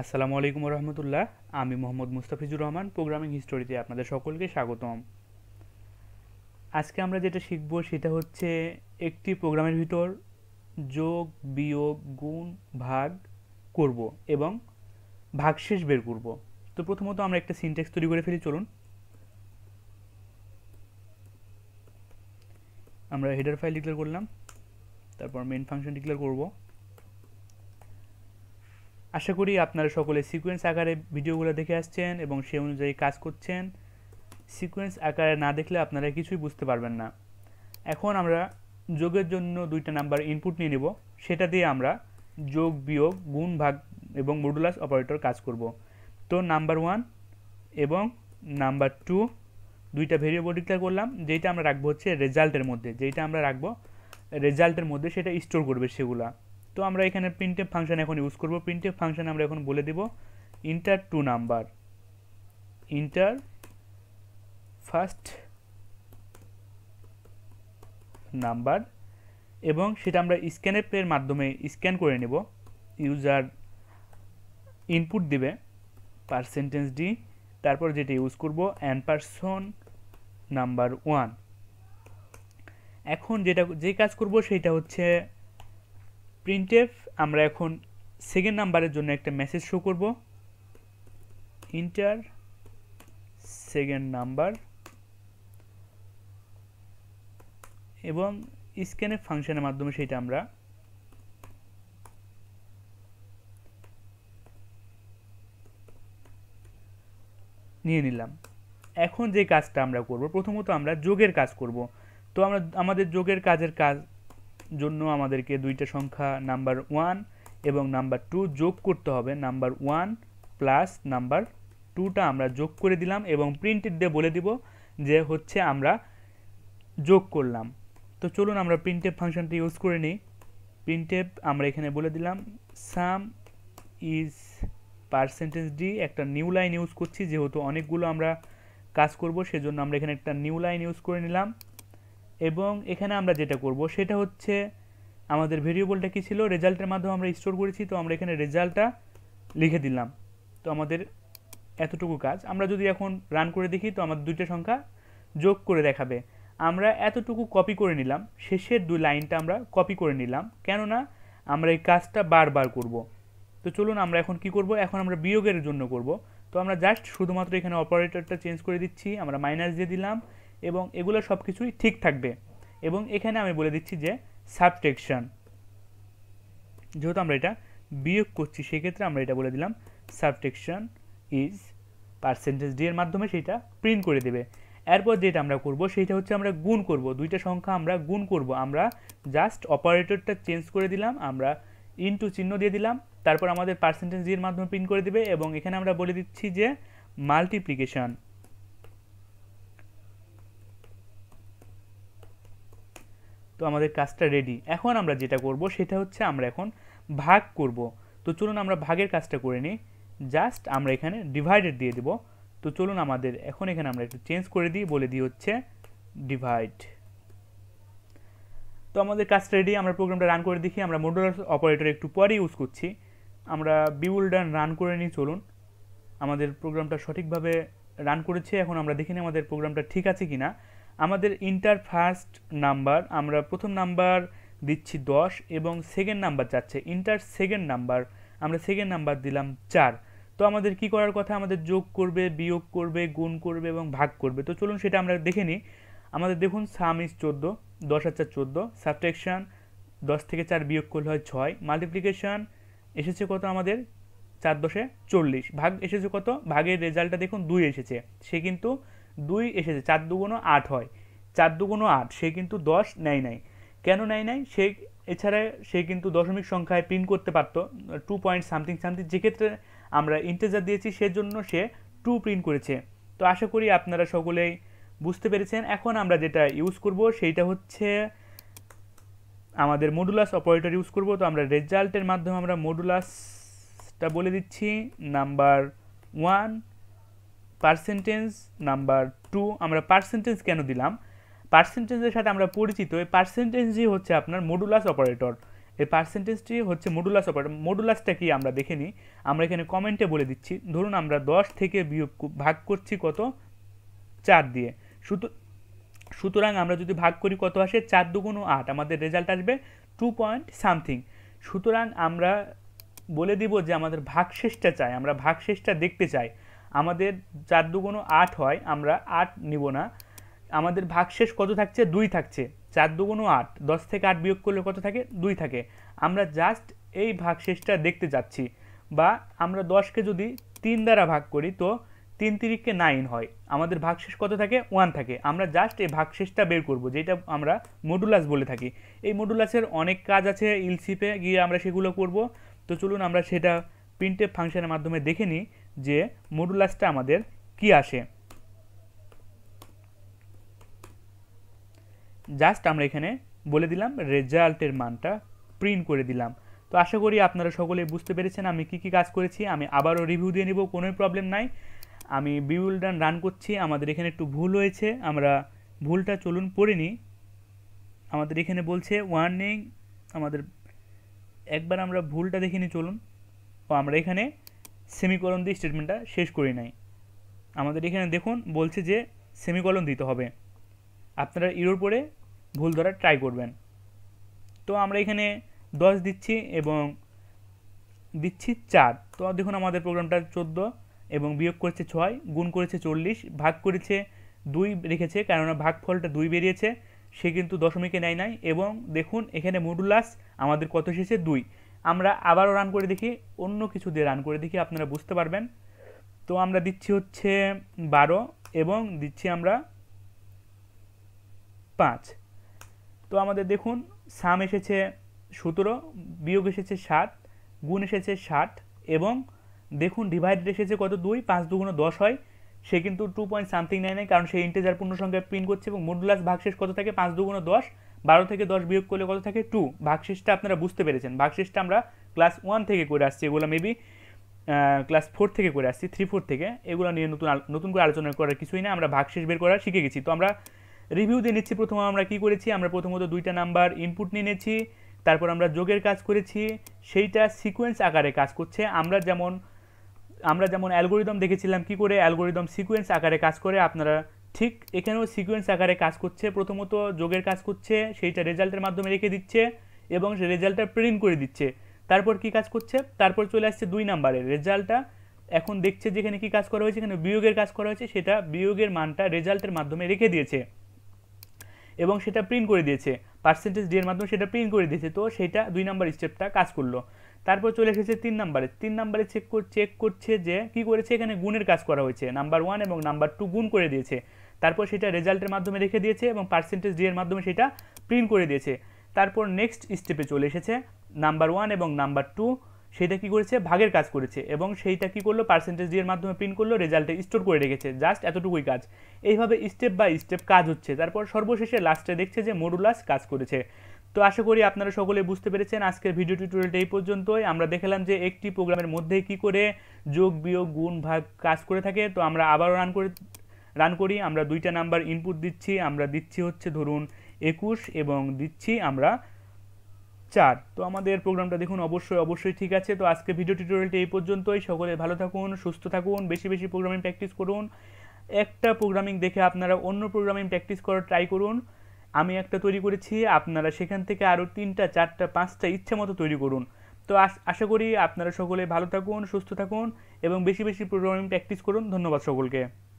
আসসালামু আলাইকুম রহমতুল্লাহ আমি মোহাম্মদ মুস্তাফিজুর রহমান প্রোগ্রামিং হিস্টোরিতে আপনাদের সকলকে স্বাগতম আজকে আমরা যেটা শিখব সেটা হচ্ছে একটি প্রোগ্রামের ভিতর যোগ বিয়োগ গুণ ভাগ করব এবং ভাগশেষ বের করব তো প্রথমত আমরা একটা সিনটেক্স তৈরি করে ফেলি চলুন আমরা হেডার ফাইল ডিক্লেয়ার করলাম তারপর মেন ফাংশন ডিক্লেয়ার করবো আশা করি আপনারা সকলে সিকোয়েন্স আকারে ভিডিওগুলো দেখে আসছেন এবং সে অনুযায়ী কাজ করছেন সিকোয়েন্স আকারে না দেখলে আপনারা কিছুই বুঝতে পারবেন না এখন আমরা যোগের জন্য দুইটা নাম্বার ইনপুট নিয়ে নেব সেটা দিয়ে আমরা যোগ বিয়োগ গুণ ভাগ এবং মডুলাস অপারেটর কাজ করব তো নাম্বার ওয়ান এবং নাম্বার টু দুইটা ভেরিয়েবল ডিক্লেয়ার করলাম যেটা আমরা রাখবো হচ্ছে রেজাল্টের মধ্যে যেটা আমরা রাখবো রেজাল্টের মধ্যে সেটা স্টোর করবে সেগুলা তো আমরা এখানে প্রিন্টেপ ফাংশন এখন ইউজ করব প্রিন্টেপ ফাংশন আমরা এখন বলে দেব enter two number enter first number এবং সেটা আমরা স্ক্যানের মাধ্যমে স্ক্যান করে নেব ইউজার ইনপুট দিবে পার্সেন্টেজ ডি তারপর যেটা ইউজ করব অ্যান পারসন নাম্বার ওয়ান এখন যেটা যে কাজ করব সেটা হচ্ছে প্রিন্টেফ আমরা এখন সেকেন্ড নাম্বারের জন্য একটা মেসেজ শো করব ইন্টার সেকেন্ড নাম্বার এবং স্ক্যানের ফাংশনের মাধ্যমে সেটা আমরা নিয়ে নিলাম এখন যে কাজটা আমরা করব প্রথমত আমরা যোগের কাজ করব তো আমরা আমাদের যোগের কাজের কাজ জন্য আমাদেরকে দুইটা সংখ্যা নাম্বার ওয়ান এবং নাম্বার টু যোগ করতে হবে নাম্বার ওয়ান প্লাস নাম্বার টুটা আমরা যোগ করে দিলাম এবং প্রিন্টেড দিয়ে বলে দিব যে হচ্ছে আমরা যোগ করলাম তো চলুন আমরা প্রিন্টেপ ফাংশনটা ইউজ করে নিই প্রিন্টেপ আমরা এখানে বলে দিলাম সাম ইজ পার্সেন্টেজ ডি একটা নিউ লাইন ইউজ করছি যেহেতু অনেকগুলো আমরা কাজ করব সেজন্য আমরা এখানে একটা নিউ লাইন ইউজ করে নিলাম এবং এখানে আমরা যেটা করব সেটা হচ্ছে আমাদের ভেরিয়েবলটা কী ছিল রেজাল্টের মাধ্যমে আমরা স্টোর করেছি তো আমরা এখানে রেজাল্টটা লিখে দিলাম তো আমাদের এতটুকু কাজ আমরা যদি এখন রান করে দেখি তো আমাদের দুইটা সংখ্যা যোগ করে দেখাবে আমরা এতটুকু কপি করে নিলাম শেষের দুই লাইনটা আমরা কপি করে নিলাম কেননা আমরা এই কাজটা বারবার করব তো চলুন আমরা এখন কি করব এখন আমরা বিয়োগের জন্য করব তো আমরা জাস্ট শুধুমাত্র এখানে অপারেটরটা চেঞ্জ করে দিচ্ছি আমরা মাইনাস দিয়ে দিলাম এবং এগুলো সব কিছুই ঠিক থাকবে এবং এখানে আমি বলে দিচ্ছি যে সাবট্রেকশান যেহেতু আমরা এটা বিয়োগ করছি সেক্ষেত্রে আমরা এটা বলে দিলাম সাবট্রেকশান ইজ পার্সেন্টেজ ডি এর মাধ্যমে সেটা প্রিন্ট করে দেবে এরপর যেটা আমরা করব সেটা হচ্ছে আমরা গুণ করব দুইটা সংখ্যা আমরা গুণ করব আমরা জাস্ট অপারেটরটা চেঞ্জ করে দিলাম আমরা ইনটু চিহ্ন দিয়ে দিলাম তারপর আমাদের পার্সেন্টেজ ডি এর মাধ্যমে প্রিন্ট করে দেবে এবং এখানে আমরা বলে দিচ্ছি যে মাল্টিপ্লিকেশন তো আমাদের কাজটা রেডি এখন আমরা যেটা করব সেটা হচ্ছে আমরা এখন ভাগ করব তো চলুন আমরা ভাগের কাজটা করে নিই জাস্ট আমরা এখানে ডিভাইডেড দিয়ে দেব তো চলুন আমাদের এখন এখানে আমরা একটু চেঞ্জ করে দিই বলে দিই হচ্ছে ডিভাইড তো আমাদের কাজ রেডি আমরা প্রোগ্রামটা রান করে দেখি আমরা মোডুলার অপারেটর একটু পরেই ইউজ করছি আমরা বিউল ডান রান করে নিই চলুন আমাদের প্রোগ্রামটা সঠিকভাবে রান করেছে এখন আমরা দেখিনি আমাদের প্রোগ্রামটা ঠিক আছে কি না আমাদের ইন্টার ফার্স্ট নাম্বার আমরা প্রথম নাম্বার দিচ্ছি দশ এবং সেকেন্ড নাম্বার যাচ্ছে ইন্টার সেকেন্ড নাম্বার আমরা সেকেন্ড নাম্বার দিলাম চার তো আমাদের কি করার কথা আমাদের যোগ করবে বিয়োগ করবে গুণ করবে এবং ভাগ করবে তো চলুন সেটা আমরা দেখে নিই আমাদের দেখুন সাম ইস চোদ্দো দশ আর চার চোদ্দো সাবট্রেকশান দশ থেকে চার বিয়োগ করলে হয় ছয় মাল্টিপ্লিকেশান এসেছে কত আমাদের চার দশে চল্লিশ ভাগ এসেছে কত ভাগের রেজাল্টটা দেখুন দুই এসেছে সে কিন্তু দুই এসেছে চার দুগুণ আট হয় চার দুগুণ আট সে কিন্তু দশ নেয় নাই কেন নেয় নাই সে এছাড়া সে কিন্তু দশমিক সংখ্যায় প্রিন্ট করতে পারত টু পয়েন্ট সামথিং সামথিং যেক্ষেত্রে আমরা ইন্টেজার দিয়েছি সেজন্য সে টু প্রিন্ট করেছে তো আশা করি আপনারা সকলেই বুঝতে পেরেছেন এখন আমরা যেটা ইউজ করব সেইটা হচ্ছে আমাদের মডুলাস অপারেটর ইউজ করব তো আমরা রেজাল্টের মাধ্যমে আমরা মডুলাসটা বলে দিচ্ছি number one percentage number two আমরা পার্সেন্টেজ কেন দিলাম পার্সেন্টেজের সাথে আমরা পরিচিত এই পার্সেন্টেজই হচ্ছে আপনার মডুলাস অপারেটর এই পার্সেন্টেজটি হচ্ছে মডুলাস অপারেটর মডুলাসটা কি আমরা দেখে নিই আমরা এখানে কমেন্টে বলে দিচ্ছি ধরুন আমরা দশ থেকে বিয়োগ ভাগ করছি কত চার দিয়ে সুতরাং আমরা যদি ভাগ করি কত আসে চার দুগুণ আট আমাদের রেজাল্ট আসবে টু পয়েন্ট সামথিং সুতরাং আমরা বলে দিব যে আমাদের ভাগশেষটা চাই আমরা ভাগশেষটা দেখতে চাই আমাদের চার দুগুণ আট হয় আমরা আট নিব না আমাদের ভাগশেষ কত থাকছে দুই থাকছে চার দুগুণ আট দশ থেকে আট বিয়োগ করলে কত থাকে দুই থাকে আমরা জাস্ট এই ভাগশেষটা দেখতে যাচ্ছি বা আমরা দশকে যদি তিন দ্বারা ভাগ করি তো তিন তিরিককে নাইন হয় আমাদের ভাগশেষ কত থাকে ওয়ান থাকে আমরা জাস্ট এই ভাগশেষটা বের করব যেটা আমরা মডুলাস বলে থাকি এই মডুলাসের অনেক কাজ আছে ইলসিপে গিয়ে আমরা সেগুলো করব তো চলুন আমরা সেটা প্রিন্টেপ ফাংশনের মাধ্যমে দেখে নিই যে মডুলাসটা আমাদের কি আসে জাস্ট আমরা এখানে বলে দিলাম রেজাল্টের মানটা প্রিন্ট করে দিলাম তো আশা করি আপনারা সকলে বুঝতে পেরেছেন আমি কি কি কাজ করেছি আমি আবারও রিভিউ দিয়ে নেব কোনো প্রবলেম নাই আমি বিউলডান রান করছি আমাদের এখানে একটু ভুল হয়েছে আমরা ভুলটা চলুন পড়ে নিই আমাদের এখানে বলছে ওয়ার্নিং আমাদের একবার আমরা ভুলটা দেখে নিই চলুন ও আমরা এখানে সেমিকলন দিয়ে স্টেটমেন্টটা শেষ করি নাই আমাদের এখানে দেখুন বলছে যে সেমিকলন দিতে হবে আপনারা ইরোর পরে ভুল ধরার ট্রাই করবেন তো আমরা এখানে দশ দিচ্ছি এবং দিচ্ছি চার তো দেখুন আমাদের প্রোগ্রামটা চোদ্দ এবং বিয়োগ করেছে ছয় গুণ করেছে চল্লিশ ভাগ করেছে দুই রেখেছে কেননা ভাগ ফলটা দুই বেরিয়েছে সে কিন্তু দশমিকে নেয় নাই এবং দেখুন এখানে মডুলাস আমাদের কত শেষে দুই আমরা আবারও রান করে দেখি অন্য কিছু দিয়ে রান করে দেখি আপনারা বুঝতে পারবেন তো আমরা দিচ্ছি হচ্ছে বারো এবং দিচ্ছি আমরা পাঁচ তো আমাদের দেখুন সাম এসেছে সতেরো বিয়োগ এসেছে সাত গুণ এসেছে ষাট এবং দেখুন ডিভাইডেড এসেছে কত দুই পাঁচ দুগুণ দশ হয় সে কিন্তু টু পয়েন্ট সামথিং নেয় নেয় কারণ সে ইন্টেজার পূর্ণ সংখ্যায় প্রিন্ট করছে এবং মডুলাস ভাগশেষ কত থাকে পাঁচ দুগুণ দশ বারো থেকে দশ বিয়োগ করলে কত থাকে টু ভাগশেষটা আপনারা বুঝতে পেরেছেন ভাগশেষটা আমরা ক্লাস ওয়ান থেকে করে আসছি এগুলো মেবি ক্লাস ফোর থেকে করে আসছি থ্রি ফোর থেকে এগুলো নিয়ে নতুন নতুন করে আলোচনা করার কিছুই না আমরা ভাগশেষ বের করা শিখে গেছি তো আমরা রিভিউ দিয়ে নিচ্ছি প্রথমে আমরা কি করেছি আমরা প্রথমত দুইটা নাম্বার ইনপুট নিয়ে নিয়েছি তারপর আমরা যোগের কাজ করেছি সেইটা সিকোয়েন্স আকারে কাজ করছে আমরা যেমন আমরা যেমন অ্যালগোরিদম দেখেছিলাম কি করে অ্যালগোরিদম সিকোয়েন্স আকারে কাজ করে আপনারা ঠিক এখানেও সিকোয়েন্স আকারে কাজ করছে প্রথমত যোগের কাজ করছে সেইটা রেজাল্টের মাধ্যমে রেখে দিচ্ছে এবং সে রেজাল্টটা প্রিন্ট করে দিচ্ছে তারপর কি কাজ করছে তারপর চলে আসছে দুই নাম্বারে রেজাল্টটা এখন দেখছে যেখানে কি কাজ করা হয়েছে এখানে বিয়োগের কাজ করা হয়েছে সেটা বিয়োগের মানটা রেজাল্টের মাধ্যমে রেখে দিয়েছে এবং সেটা প্রিন্ট করে দিয়েছে পার্সেন্টেজ ডি এর মাধ্যমে সেটা প্রিন্ট করে দিয়েছে তো সেটা দুই নাম্বার স্টেপটা কাজ করলো তারপর চলে এসেছে তিন নাম্বারে তিন নাম্বারে চেক চেক করছে যে কি করেছে এখানে গুণের কাজ করা হয়েছে নাম্বার ওয়ান এবং নাম্বার টু গুণ করে দিয়েছে তারপর সেটা রেজাল্টের মাধ্যমে রেখে দিয়েছে এবং পার্সেন্টেজ ডি এর মাধ্যমে সেটা প্রিন্ট করে দিয়েছে তারপর নেক্সট স্টেপে চলে এসেছে নাম্বার ওয়ান এবং নাম্বার টু সেটা কি করেছে ভাগের কাজ করেছে এবং সেইটা কি করলো পার্সেন্টেজ ডি এর মাধ্যমে প্রিন্ট করলো রেজাল্টে স্টোর করে রেখেছে জাস্ট এতটুকুই কাজ এইভাবে স্টেপ বাই স্টেপ কাজ হচ্ছে তারপর সর্বশেষে লাস্টে দেখছে যে মডুলাস কাজ করেছে তো আশা করি আপনারা সকলে বুঝতে পেরেছেন আজকের ভিডিও টিউটোরিয়ালটা এই পর্যন্তই আমরা দেখালাম যে একটি প্রোগ্রামের মধ্যে কি করে যোগ বিয়োগ গুণ ভাগ কাজ করে থাকে তো আমরা আবারও রান করে রান করি আমরা দুইটা নাম্বার ইনপুট দিচ্ছি আমরা দিচ্ছি হচ্ছে ধরুন একুশ এবং দিচ্ছি আমরা চার তো আমাদের প্রোগ্রামটা দেখুন অবশ্যই অবশ্যই ঠিক আছে তো আজকে ভিডিও টিউটোরিয়ালটি এই পর্যন্তই সকলে ভালো থাকুন সুস্থ থাকুন বেশি বেশি প্রোগ্রামিং প্র্যাকটিস করুন একটা প্রোগ্রামিং দেখে আপনারা অন্য প্রোগ্রামিং প্র্যাকটিস করার ট্রাই করুন আমি একটা তৈরি করেছি আপনারা সেখান থেকে আরও তিনটা চারটা পাঁচটা ইচ্ছে মতো তৈরি করুন তো আশা করি আপনারা সকলে ভালো থাকুন সুস্থ থাকুন এবং বেশি বেশি প্রোগ্রামিং প্র্যাকটিস করুন ধন্যবাদ সকলকে